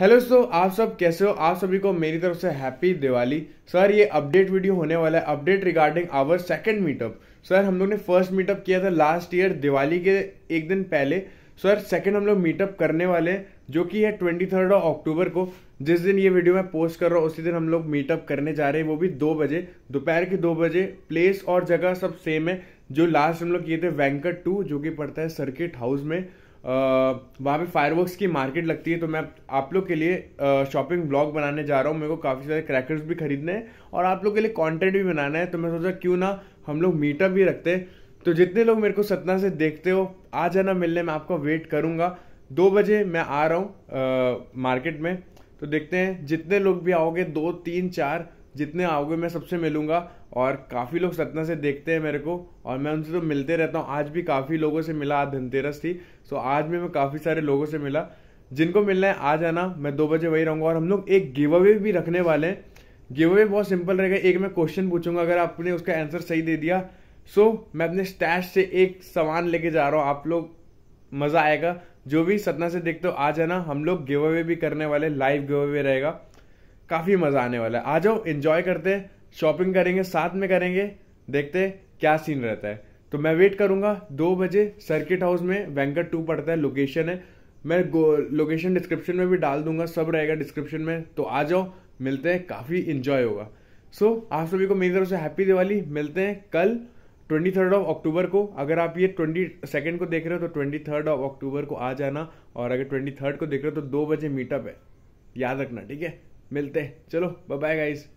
hello दोस्तों आप सब कैसे हो आप सभी को मेरी तरफ से हैप्पी दिवाली सर ये अपडेट वीडियो होने वाला है update regarding our second meetup sir हम लोग ने फर्स्ट मीटअप किया था लास्ट ईयर दिवाली के एक दिन पहले सर सेकंड हम लोग मीटअप करने वाले हैं जो कि है ट्वेंटी थर्ड अक्टूबर को जिस दिन ये वीडियो मैं पोस्ट कर रहा हूँ उसी दिन हम लोग मीटअप करने जा रहे हैं वो भी दो बजे दोपहर के दो बजे प्लेस और जगह सब सेम है जो लास्ट हम लोग किए थे वैंकट टू जो कि पड़ता है सर्किट हाउस में वहाँ पे फायरवर्क्स की मार्केट लगती है तो मैं आप लोग के लिए शॉपिंग ब्लॉग बनाने जा रहा हूँ मेरे को काफ़ी सारे क्रैकर्स भी खरीदने हैं और आप लोग के लिए कंटेंट भी बनाना है तो मैं सोचा क्यों ना हम लोग मीटअप भी रखते तो जितने लोग मेरे को सतना से देखते हो आ जाना मिलने में आपका वेट करूँगा दो बजे मैं आ रहा हूँ मार्केट में तो देखते हैं जितने लोग भी आओगे दो तीन चार जितने आओगे मैं सबसे मिलूंगा और काफ़ी लोग सतना से देखते हैं मेरे को और मैं उनसे तो मिलते रहता हूँ आज भी काफ़ी लोगों से मिला आज धनतेरस थी सो आज भी मैं काफ़ी सारे लोगों से मिला जिनको मिलना है आ जाना मैं दो बजे वही रहूँगा और हम लोग एक गिव अवे भी रखने वाले हैं गिव अवे बहुत सिंपल रहेगा एक मैं क्वेश्चन पूछूंगा अगर आपने उसका आंसर सही दे दिया सो मैं अपने स्टैश से एक सामान लेके जा रहा हूँ आप लोग मज़ा आएगा जो भी सतना से देखते हो आ जाना हम लोग गिव अवे भी करने वाले लाइव गिव अवे रहेगा काफ़ी मज़ा आने वाला है आ जाओ इंजॉय करते शॉपिंग करेंगे साथ में करेंगे देखते क्या सीन रहता है तो मैं वेट करूंगा दो बजे सर्किट हाउस में वेंकट टू पड़ता है लोकेशन है मैं लोकेशन डिस्क्रिप्शन में भी डाल दूंगा सब रहेगा डिस्क्रिप्शन में तो आ जाओ मिलते हैं काफ़ी इंजॉय होगा सो so, आप सभी को मेरी तरफ से हैप्पी दिवाली मिलते हैं कल ट्वेंटी थर्ड ऑफ अक्टूबर को अगर आप ये ट्वेंटी सेकेंड को देख रहे हो तो ट्वेंटी थर्ड ऑफ अक्टूबर को आ जाना और अगर ट्वेंटी थर्ड को देख रहे हो तो दो बजे मीटअप है याद रखना ठीक है मिलते हैं चलो बाय बाय गाइज़